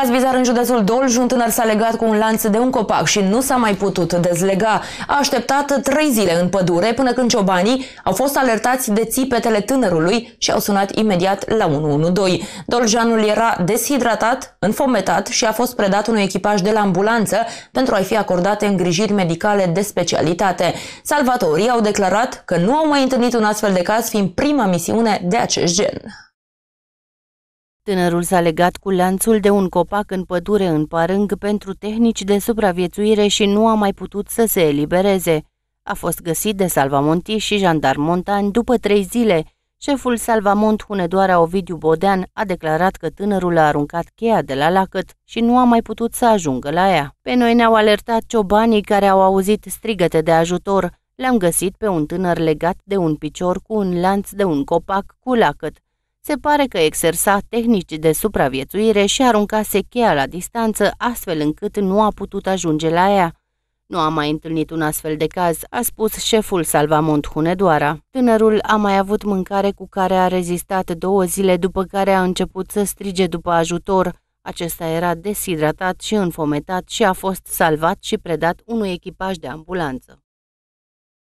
Caz bizar în județul Dolj, un tânăr s-a legat cu un lanț de un copac și nu s-a mai putut dezlega. A așteptat trei zile în pădure până când ciobanii au fost alertați de țipetele tânărului și au sunat imediat la 112. Doljanul era deshidratat, înfometat și a fost predat unui echipaj de la ambulanță pentru a-i fi acordate îngrijiri medicale de specialitate. Salvatorii au declarat că nu au mai întâlnit un astfel de caz fiind prima misiune de acest gen. Tânărul s-a legat cu lanțul de un copac în pădure în parâng pentru tehnici de supraviețuire și nu a mai putut să se elibereze. A fost găsit de salvamonti și jandar montani după trei zile. Șeful salvamont Hunedoara Ovidiu Bodean a declarat că tânărul a aruncat cheia de la lacăt și nu a mai putut să ajungă la ea. Pe noi ne-au alertat ciobanii care au auzit strigăte de ajutor. L-am găsit pe un tânăr legat de un picior cu un lanț de un copac cu lacăt. Se pare că exersa tehnici de supraviețuire și aruncase cheia la distanță, astfel încât nu a putut ajunge la ea. Nu a mai întâlnit un astfel de caz, a spus șeful Salvamont Hunedoara. Tânărul a mai avut mâncare cu care a rezistat două zile după care a început să strige după ajutor. Acesta era deshidratat și înfometat și a fost salvat și predat unui echipaj de ambulanță.